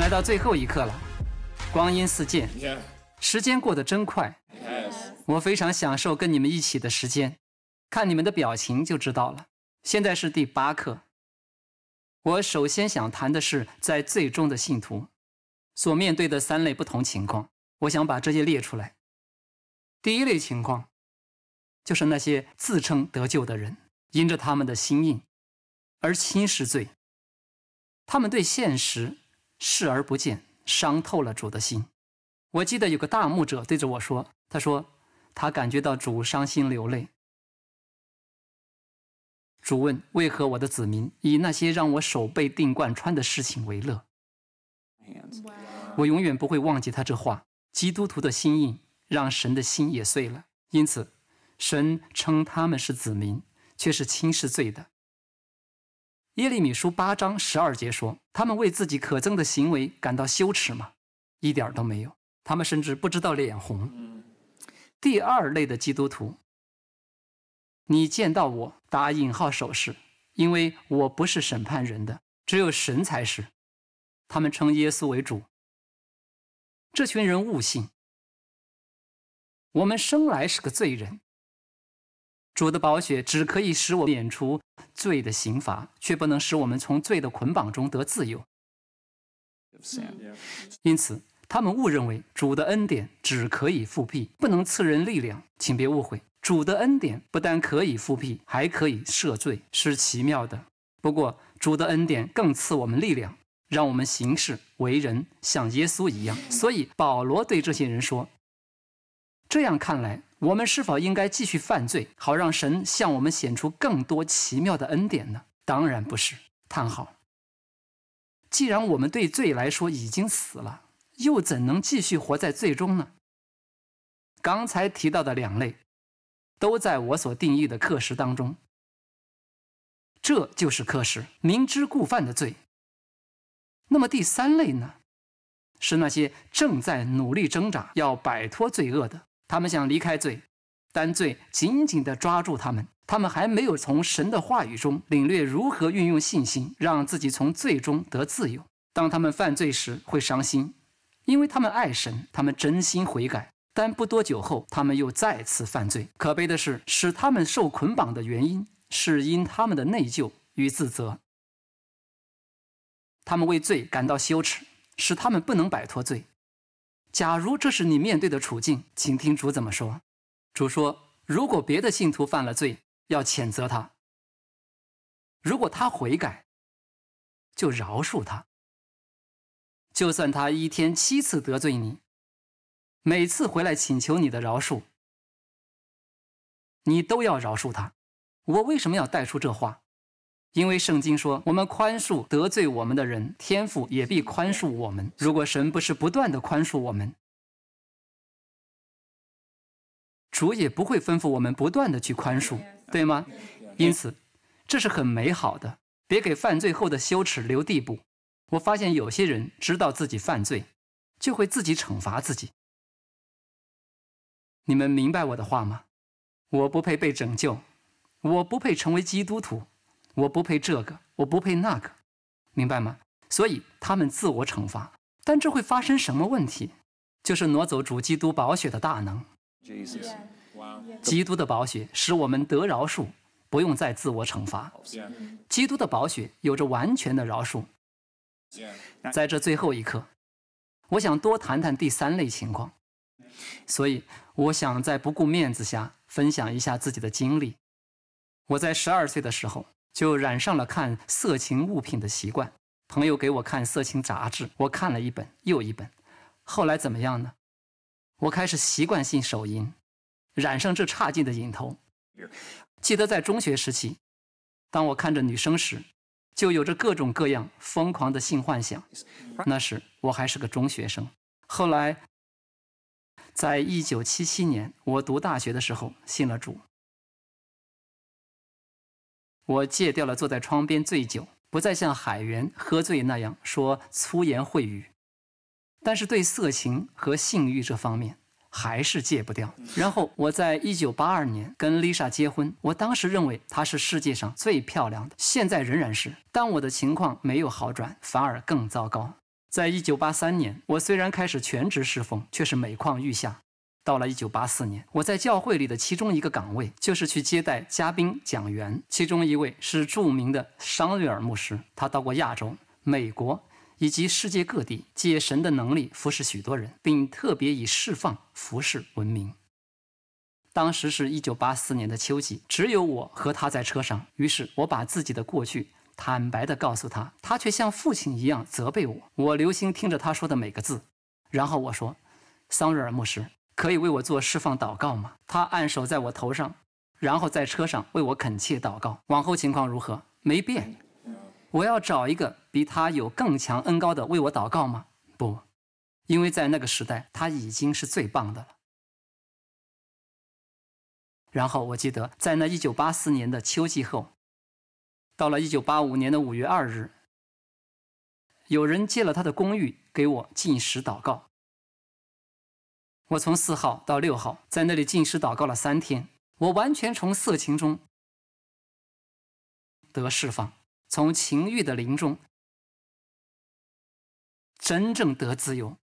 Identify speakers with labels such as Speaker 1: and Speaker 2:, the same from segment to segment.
Speaker 1: 来到最后一刻了，光阴似箭，时间过得真快。我非常享受跟你们一起的时间，看你们的表情就知道了。现在是第八课，我首先想谈的是在最终的信徒所面对的三类不同情况，我想把这些列出来。第一类情况，就是那些自称得救的人，因着他们的心硬而轻视罪，他们对现实。视而不见，伤透了主的心。我记得有个大牧者对着我说：“他说，他感觉到主伤心流泪。主问：为何我的子民以那些让我手被定贯穿的事情为乐？我永远不会忘记他这话。基督徒的心硬，让神的心也碎了。因此，神称他们是子民，却是轻视罪的。”耶利米书八章十二节说：“他们为自己可憎的行为感到羞耻吗？一点都没有，他们甚至不知道脸红。”第二类的基督徒，你见到我打引号手势，因为我不是审判人的，只有神才是。他们称耶稣为主。这群人悟性。我们生来是个罪人。主的宝血只可以使我免除。罪的刑罚却不能使我们从罪的捆绑中得自由。因此，他们误认为主的恩典只可以复辟，不能赐人力量。请别误会，主的恩典不但可以复辟，还可以赦罪，是奇妙的。不过，主的恩典更赐我们力量，让我们行事为人像耶稣一样。所以，保罗对这些人说：“这样看来。”我们是否应该继续犯罪，好让神向我们显出更多奇妙的恩典呢？当然不是。既然我们对罪来说已经死了，又怎能继续活在罪中呢？刚才提到的两类，都在我所定义的课时当中。这就是课时明知故犯的罪。那么第三类呢？是那些正在努力挣扎要摆脱罪恶的。他们想离开罪，但罪紧紧地抓住他们。他们还没有从神的话语中领略如何运用信心，让自己从罪中得自由。当他们犯罪时，会伤心，因为他们爱神，他们真心悔改。但不多久后，他们又再次犯罪。可悲的是，使他们受捆绑的原因是因他们的内疚与自责。他们为罪感到羞耻，使他们不能摆脱罪。假如这是你面对的处境，请听主怎么说。主说：“如果别的信徒犯了罪，要谴责他；如果他悔改，就饶恕他。就算他一天七次得罪你，每次回来请求你的饶恕，你都要饶恕他。”我为什么要带出这话？因为圣经说，我们宽恕得罪我们的人，天父也必宽恕我们。如果神不是不断的宽恕我们，主也不会吩咐我们不断的去宽恕，对吗？因此，这是很美好的。别给犯罪后的羞耻留地步。我发现有些人知道自己犯罪，就会自己惩罚自己。你们明白我的话吗？我不配被拯救，我不配成为基督徒。我不配这个，我不配那个，明白吗？所以他们自我惩罚，但这会发生什么问题？就是挪走主基督宝血的大能。基督的宝血使我们得饶恕，不用再自我惩罚。基督的宝血有着完全的饶恕。在这最后一课，我想多谈谈第三类情况。所以，我想在不顾面子下分享一下自己的经历。我在十二岁的时候。就染上了看色情物品的习惯。朋友给我看色情杂志，我看了一本又一本。后来怎么样呢？我开始习惯性手淫，染上这差劲的瘾头。记得在中学时期，当我看着女生时，就有着各种各样疯狂的性幻想。那时我还是个中学生。后来，在一九七七年我读大学的时候，信了主。我戒掉了坐在窗边醉酒，不再像海员喝醉那样说粗言秽语，但是对色情和性欲这方面还是戒不掉。然后我在一九八二年跟丽莎结婚，我当时认为她是世界上最漂亮的，现在仍然是，但我的情况没有好转，反而更糟糕。在一九八三年，我虽然开始全职侍奉，却是每况愈下。到了一九八四年，我在教会里的其中一个岗位就是去接待嘉宾讲员，其中一位是著名的桑瑞尔牧师。他到过亚洲、美国以及世界各地，借神的能力服侍许多人，并特别以释放服侍闻名。当时是一九八四年的秋季，只有我和他在车上。于是我把自己的过去坦白地告诉他，他却像父亲一样责备我。我留心听着他说的每个字，然后我说：“桑瑞尔牧师。”可以为我做释放祷告吗？他按手在我头上，然后在车上为我恳切祷告。往后情况如何？没变。我要找一个比他有更强恩高的为我祷告吗？不，因为在那个时代他已经是最棒的了。然后我记得，在那一九八四年的秋季后，到了一九八五年的五月二日，有人借了他的公寓给我进食祷告。我从四号到六号，在那里禁食祷告了三天，我完全从色情中得释放，从情欲的灵中真正得自由。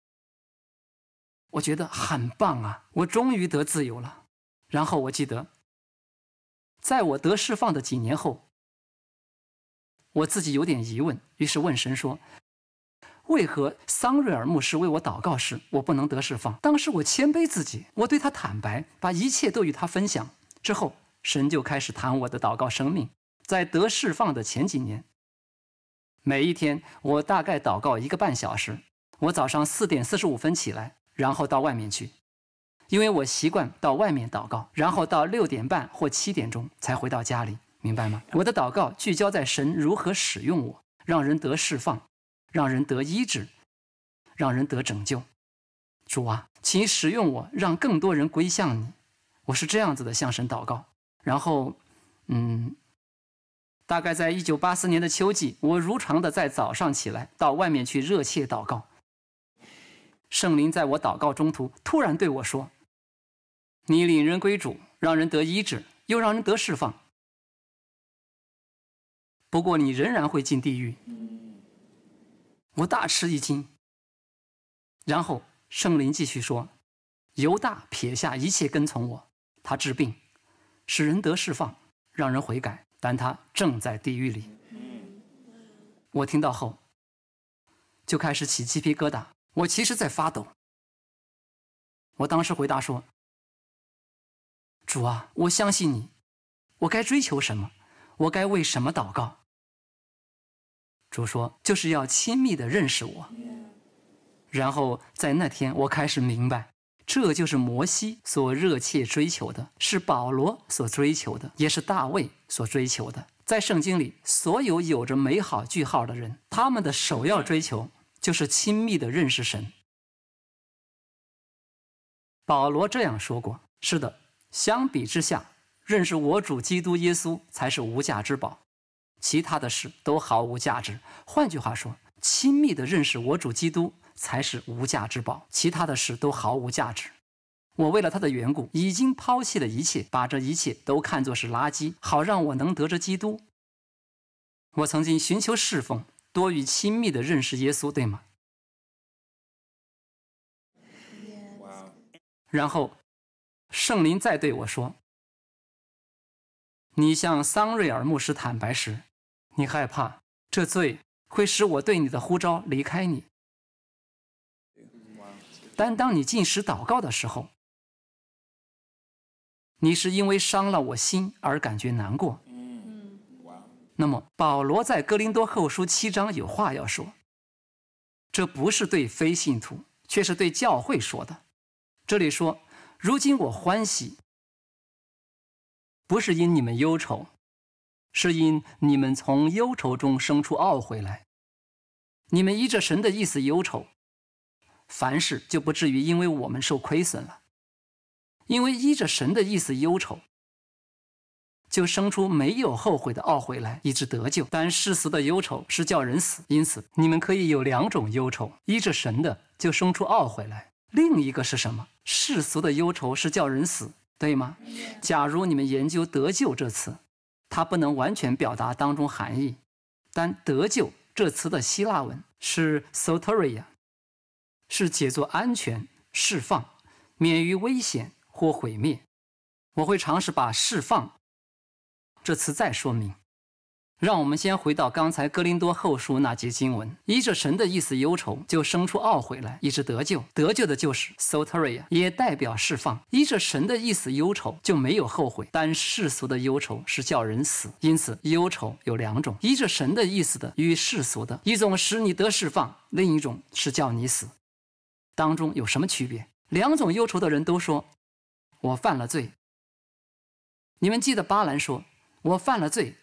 Speaker 1: 我觉得很棒啊，我终于得自由了。然后我记得，在我得释放的几年后，我自己有点疑问，于是问神说。为何桑瑞尔牧师为我祷告时，我不能得释放？当时我谦卑自己，我对他坦白，把一切都与他分享。之后，神就开始谈我的祷告生命。在得释放的前几年，每一天我大概祷告一个半小时。我早上四点四十五分起来，然后到外面去，因为我习惯到外面祷告。然后到六点半或七点钟才回到家里，明白吗？我的祷告聚焦在神如何使用我，让人得释放。让人得医治，让人得拯救，主啊，请使用我，让更多人归向你。我是这样子的向神祷告。然后，嗯，大概在一九八四年的秋季，我如常的在早上起来到外面去热切祷告。圣灵在我祷告中途突然对我说：“你领人归主，让人得医治，又让人得释放。不过你仍然会进地狱。”我大吃一惊，然后圣灵继续说：“犹大撇下一切跟从我，他治病，使人得释放，让人悔改，但他正在地狱里。”我听到后就开始起鸡皮疙瘩，我其实在发抖。我当时回答说：“主啊，我相信你，我该追求什么？我该为什么祷告？”主说就是要亲密的认识我，然后在那天，我开始明白，这就是摩西所热切追求的，是保罗所追求的，也是大卫所追求的。在圣经里，所有有着美好句号的人，他们的首要追求就是亲密的认识神。保罗这样说过：“是的，相比之下，认识我主基督耶稣才是无价之宝。”其他的事都毫无价值。换句话说，亲密的认识我主基督才是无价之宝，其他的事都毫无价值。我为了他的缘故，已经抛弃了一切，把这一切都看作是垃圾，好让我能得知基督。我曾经寻求侍奉，多于亲密的认识耶稣，对吗？然后圣灵再对我说：“你向桑瑞尔牧师坦白时。”你害怕这罪会使我对你的呼召离开你，但当你进食祷告的时候，你是因为伤了我心而感觉难过。那么，保罗在哥林多后书七章有话要说，这不是对非信徒，却是对教会说的。这里说：如今我欢喜，不是因你们忧愁。是因你们从忧愁中生出懊悔来，你们依着神的意思忧愁，凡事就不至于因为我们受亏损了，因为依着神的意思忧愁，就生出没有后悔的懊悔来，以致得救。但世俗的忧愁是叫人死，因此你们可以有两种忧愁：依着神的就生出懊悔来，另一个是什么？世俗的忧愁是叫人死，对吗？假如你们研究“得救”这词。它不能完全表达当中含义，但得救这词的希腊文是 soteria，是解作安全、释放、免于危险或毁灭。我会尝试把释放这词再说明。让我们先回到刚才哥林多后书那节经文，依着神的意思忧愁，就生出懊悔来，以致得救。得救的就是 Soteria，也代表释放。依着神的意思忧愁就没有后悔，但世俗的忧愁是叫人死，因此忧愁有两种：依着神的意思的与世俗的，一种使你得释放，另一种是叫你死。当中有什么区别？两种忧愁的人都说：“我犯了罪。”你们记得巴兰说：“我犯了罪。”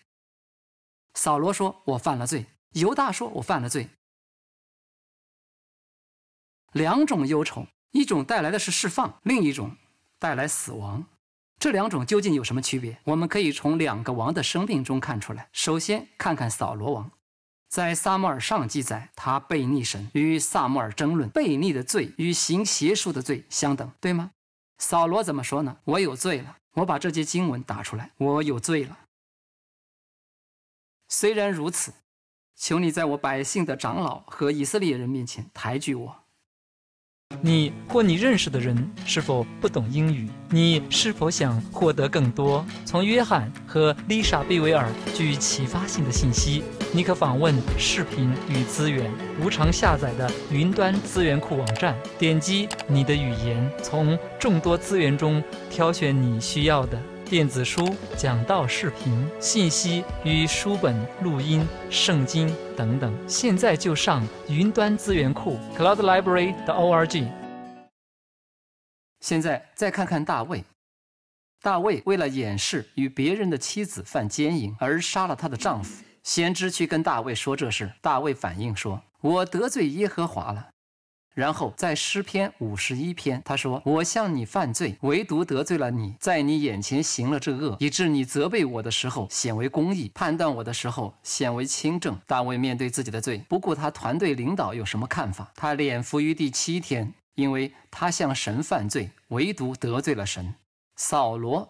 Speaker 1: 扫罗说：“我犯了罪。”犹大说：“我犯了罪。”两种忧愁，一种带来的是释放，另一种带来死亡。这两种究竟有什么区别？我们可以从两个王的生命中看出来。首先，看看扫罗王，在撒母尔上记载，他悖逆神，与撒母尔争论，悖逆的罪与行邪术的罪相等，对吗？扫罗怎么说呢？“我有罪了。”我把这些经文打出来，“我有罪了。”虽然如此，求你在我百姓的长老和以色列人面前抬举我。你或你认识的人是否不懂英语？你是否想获得更多从约翰和丽莎·贝维尔具启发性的信息？你可访问视频与资源无偿下载的云端资源库网站，点击你的语言，从众多资源中挑选你需要的。电子书、讲道视频、信息与书本、录音、圣经等等，现在就上云端资源库 （cloudlibrary.org）。现在再看看大卫。大卫为了掩饰与别人的妻子犯奸淫而杀了他的丈夫，先知去跟大卫说这事，大卫反应说：“我得罪耶和华了。”然后在诗篇五十一篇，他说：“我向你犯罪，唯独得罪了你，在你眼前行了这恶，以致你责备我的时候显为公义，判断我的时候显为轻正。”大卫面对自己的罪，不顾他团队领导有什么看法，他脸伏于第七天，因为他向神犯罪，唯独得罪了神。扫罗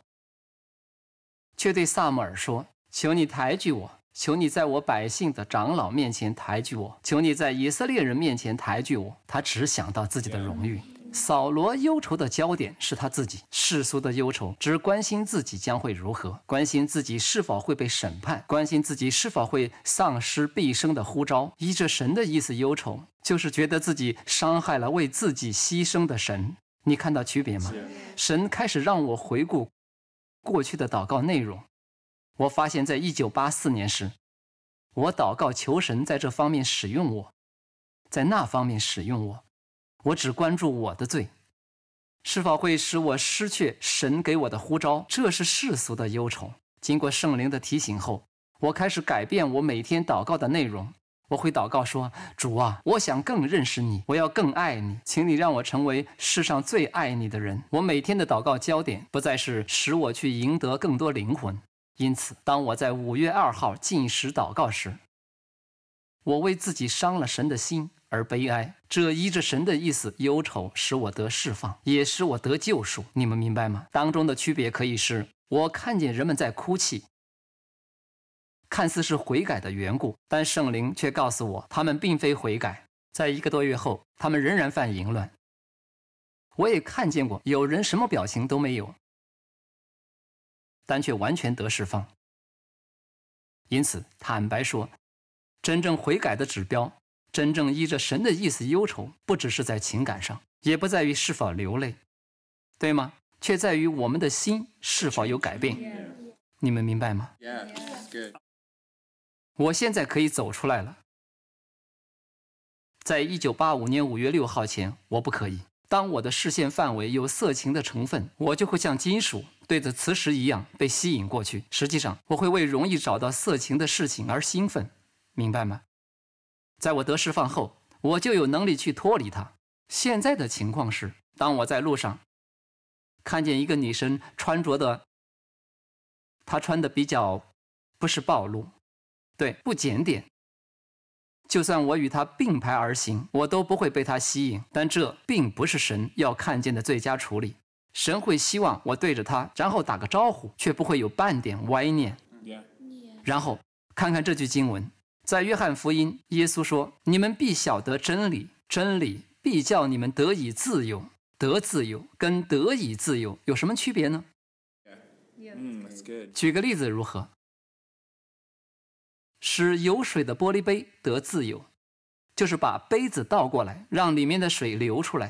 Speaker 1: 却对萨姆尔说：“求你抬举我。”求你在我百姓的长老面前抬举我，求你在以色列人面前抬举我。他只想到自己的荣誉。扫罗忧愁的焦点是他自己，世俗的忧愁只关心自己将会如何，关心自己是否会被审判，关心自己是否会丧失毕生的呼召。依着神的意思忧愁，就是觉得自己伤害了为自己牺牲的神。你看到区别吗？神开始让我回顾过去的祷告内容。我发现，在一九八四年时，我祷告求神在这方面使用我，在那方面使用我。我只关注我的罪是否会使我失去神给我的呼召，这是世俗的忧愁。经过圣灵的提醒后，我开始改变我每天祷告的内容。我会祷告说：“主啊，我想更认识你，我要更爱你，请你让我成为世上最爱你的人。”我每天的祷告焦点不再是使我去赢得更多灵魂。因此，当我在五月二号进食祷告时，我为自己伤了神的心而悲哀。这依着神的意思，忧愁使我得释放，也使我得救赎。你们明白吗？当中的区别可以是：我看见人们在哭泣，看似是悔改的缘故，但圣灵却告诉我，他们并非悔改。在一个多月后，他们仍然犯淫乱。我也看见过有人什么表情都没有。但却完全得释放。因此，坦白说，真正悔改的指标，真正依着神的意思忧愁，不只是在情感上，也不在于是否流泪，对吗？却在于我们的心是否有改变。你们明白吗？我现在可以走出来了。在一九八五年五月六号前，我不可以。当我的视线范围有色情的成分，我就会像金属对着磁石一样被吸引过去。实际上，我会为容易找到色情的事情而兴奋，明白吗？在我得释放后，我就有能力去脱离它。现在的情况是，当我在路上看见一个女生穿着的，她穿的比较不是暴露，对，不检点。就算我与他并排而行，我都不会被他吸引。但这并不是神要看见的最佳处理。神会希望我对着他，然后打个招呼，却不会有半点歪念。然后看看这句经文，在约翰福音，耶稣说：“你们必晓得真理，真理必叫你们得以自由。”得自由跟得以自由有什么区别呢？嗯，举个例子如何？使有水的玻璃杯得自由，就是把杯子倒过来，让里面的水流出来；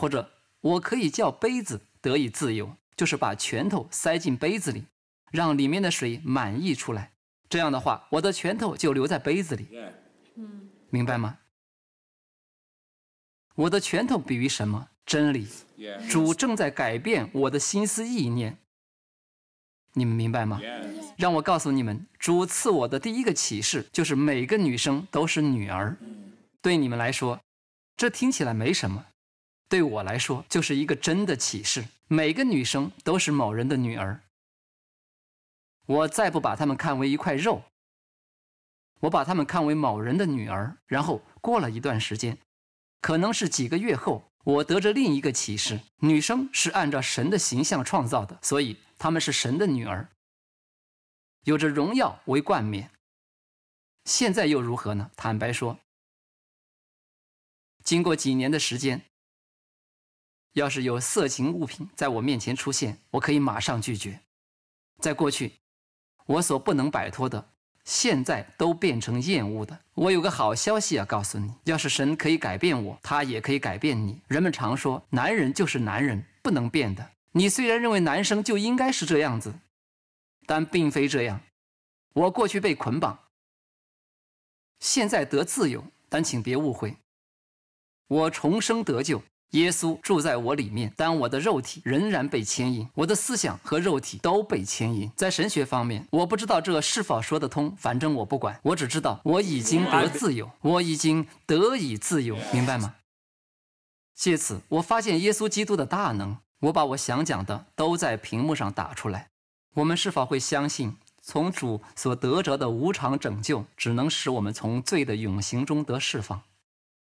Speaker 1: 或者，我可以叫杯子得以自由，就是把拳头塞进杯子里，让里面的水满溢出来。这样的话，我的拳头就留在杯子里。嗯，明白吗？我的拳头比喻什么？真理。主正在改变我的心思意念。你们明白吗？让我告诉你们，主赐我的第一个启示就是每个女生都是女儿。对你们来说，这听起来没什么；对我来说，就是一个真的启示。每个女生都是某人的女儿。我再不把她们看为一块肉，我把她们看为某人的女儿。然后过了一段时间，可能是几个月后，我得着另一个启示：女生是按照神的形象创造的，所以她们是神的女儿。有着荣耀为冠冕，现在又如何呢？坦白说，经过几年的时间，要是有色情物品在我面前出现，我可以马上拒绝。在过去，我所不能摆脱的，现在都变成厌恶的。我有个好消息要告诉你：要是神可以改变我，他也可以改变你。人们常说，男人就是男人，不能变的。你虽然认为男生就应该是这样子。但并非这样，我过去被捆绑，现在得自由。但请别误会，我重生得救，耶稣住在我里面，但我的肉体仍然被牵引，我的思想和肉体都被牵引。在神学方面，我不知道这是否说得通，反正我不管，我只知道我已经得自由，我已经得以自由，明白吗？借此，我发现耶稣基督的大能。我把我想讲的都在屏幕上打出来。我们是否会相信，从主所得着的无常拯救，只能使我们从罪的永行中得释放，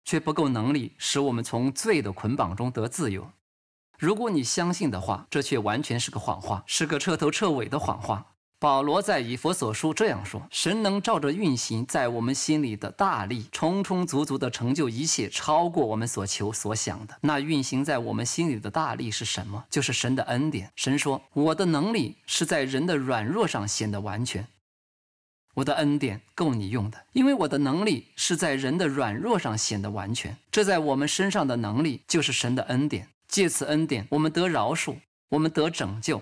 Speaker 1: 却不够能力使我们从罪的捆绑中得自由？如果你相信的话，这却完全是个谎话，是个彻头彻尾的谎话。保罗在以佛所书这样说：“神能照着运行在我们心里的大力，充充足足的成就一切，超过我们所求所想的。那运行在我们心里的大力是什么？就是神的恩典。神说：我的能力是在人的软弱上显得完全，我的恩典够你用的。因为我的能力是在人的软弱上显得完全。这在我们身上的能力就是神的恩典。借此恩典，我们得饶恕，我们得拯救，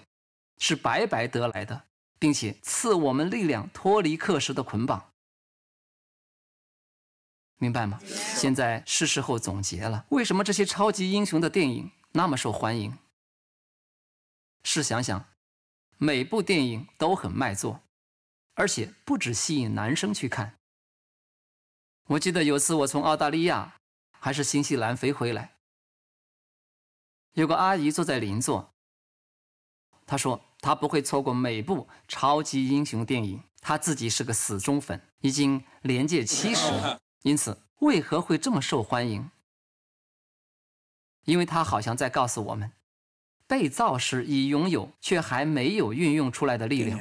Speaker 1: 是白白得来的。”并且赐我们力量脱离课时的捆绑，明白吗？现在是时候总结了。为什么这些超级英雄的电影那么受欢迎？试想想，每部电影都很卖座，而且不只吸引男生去看。我记得有次我从澳大利亚还是新西兰飞回来，有个阿姨坐在邻座，她说。他不会错过每部超级英雄电影，他自己是个死忠粉，已经连借七十。因此，为何会这么受欢迎？因为他好像在告诉我们，被造时已拥有却还没有运用出来的力量。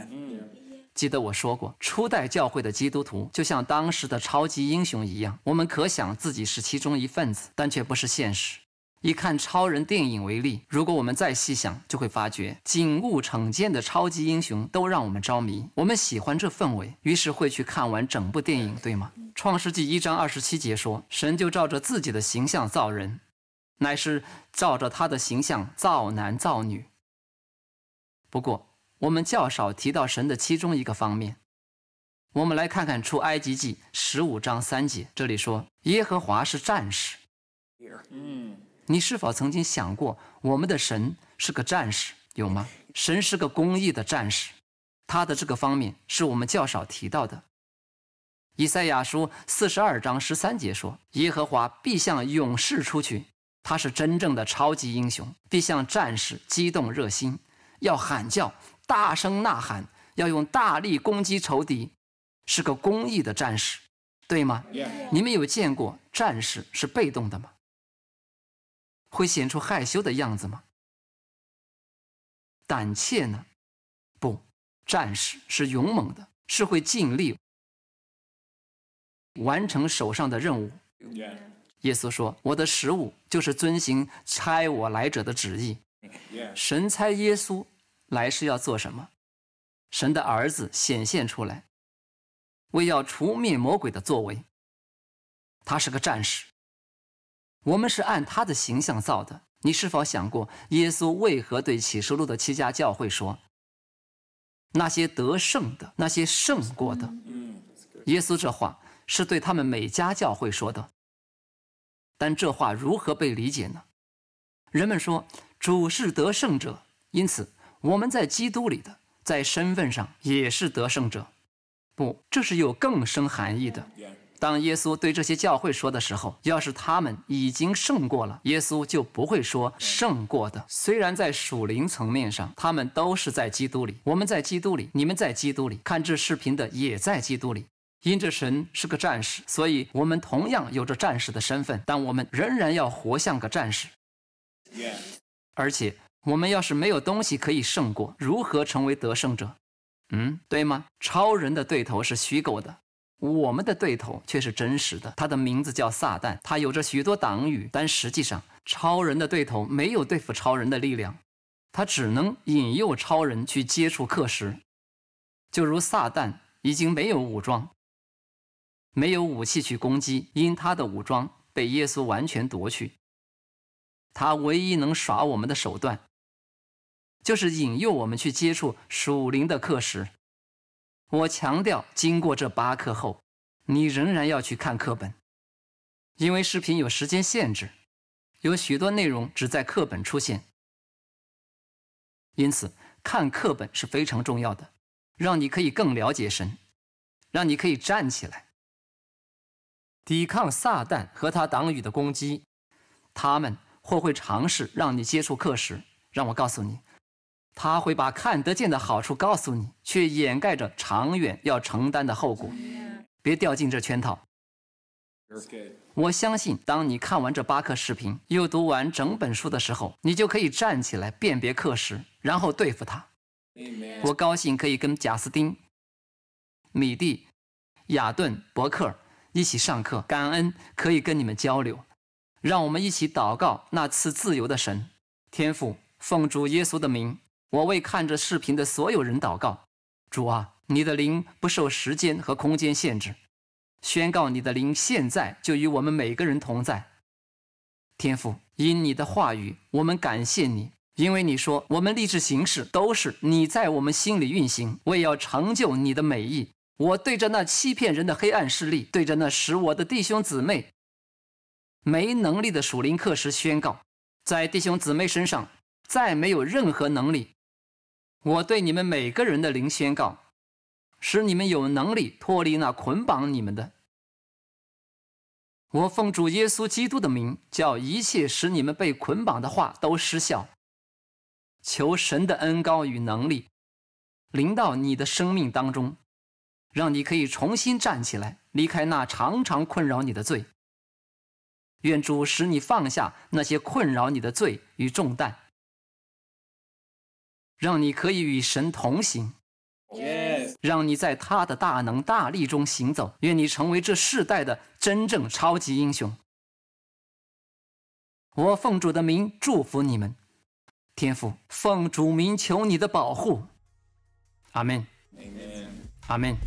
Speaker 1: 记得我说过，初代教会的基督徒就像当时的超级英雄一样，我们可想自己是其中一份子，但却不是现实。以看超人电影为例，如果我们再细想，就会发觉景物呈见的超级英雄都让我们着迷。我们喜欢这氛围，于是会去看完整部电影，对吗？创世纪一章二十七节说：“神就照着自己的形象造人，乃是照着他的形象造男造女。”不过，我们较少提到神的其中一个方面。我们来看看出埃及记十五章三节，这里说：“耶和华是战士。”你是否曾经想过，我们的神是个战士，有吗？神是个公益的战士，他的这个方面是我们较少提到的。以赛亚书四十二章十三节说：“耶和华必向勇士出去，他是真正的超级英雄，必向战士，激动热心，要喊叫，大声呐喊，要用大力攻击仇敌，是个公益的战士，对吗？”你们有见过战士是被动的吗？会显出害羞的样子吗？胆怯呢？不，战士是勇猛的，是会尽力完成手上的任务。耶稣说：“我的食物就是遵行差我来者的旨意。”神猜耶稣来是要做什么？神的儿子显现出来，为要除灭魔鬼的作为。他是个战士。我们是按他的形象造的。你是否想过，耶稣为何对启示录的七家教会说：“那些得胜的，那些胜过的。”耶稣这话是对他们每家教会说的。但这话如何被理解呢？人们说，主是得胜者，因此我们在基督里的，在身份上也是得胜者。不，这是有更深含义的。当耶稣对这些教会说的时候，要是他们已经胜过了，耶稣就不会说胜过的。虽然在属灵层面上，他们都是在基督里，我们在基督里，你们在基督里，看这视频的也在基督里。因着神是个战士，所以我们同样有着战士的身份，但我们仍然要活像个战士。而且，我们要是没有东西可以胜过，如何成为得胜者？嗯，对吗？超人的对头是虚构的。我们的对头却是真实的，他的名字叫撒旦，他有着许多党羽，但实际上，超人的对头没有对付超人的力量，他只能引诱超人去接触氪时，就如撒旦已经没有武装，没有武器去攻击，因他的武装被耶稣完全夺去。他唯一能耍我们的手段，就是引诱我们去接触属灵的课时。我强调，经过这八课后，你仍然要去看课本，因为视频有时间限制，有许多内容只在课本出现。因此，看课本是非常重要的，让你可以更了解神，让你可以站起来抵抗撒旦和他党羽的攻击。他们或会尝试让你接触课时，让我告诉你。他会把看得见的好处告诉你，却掩盖着长远要承担的后果。别掉进这圈套。我相信，当你看完这八课视频，又读完整本书的时候，你就可以站起来辨别课时，然后对付他。我高兴可以跟贾斯汀、米蒂、雅顿、伯克一起上课，感恩可以跟你们交流。让我们一起祷告，那次自由的神，天父，奉主耶稣的名。我为看着视频的所有人祷告，主啊，你的灵不受时间和空间限制，宣告你的灵现在就与我们每个人同在。天父，因你的话语，我们感谢你，因为你说我们立志行事都是你在我们心里运行。为要成就你的美意。我对着那欺骗人的黑暗势力，对着那使我的弟兄姊妹没能力的属灵课时宣告，在弟兄姊妹身上再没有任何能力。我对你们每个人的灵宣告，使你们有能力脱离那捆绑你们的。我奉主耶稣基督的名叫一切使你们被捆绑的话都失效。求神的恩高与能力临到你的生命当中，让你可以重新站起来，离开那常常困扰你的罪。愿主使你放下那些困扰你的罪与重担。让你可以与神同行，让你在他的大能大力中行走，愿你成为这世代的真正超级英雄。我奉主的名祝福你们，天父，奉主名求你的保护，阿门，阿门，阿门。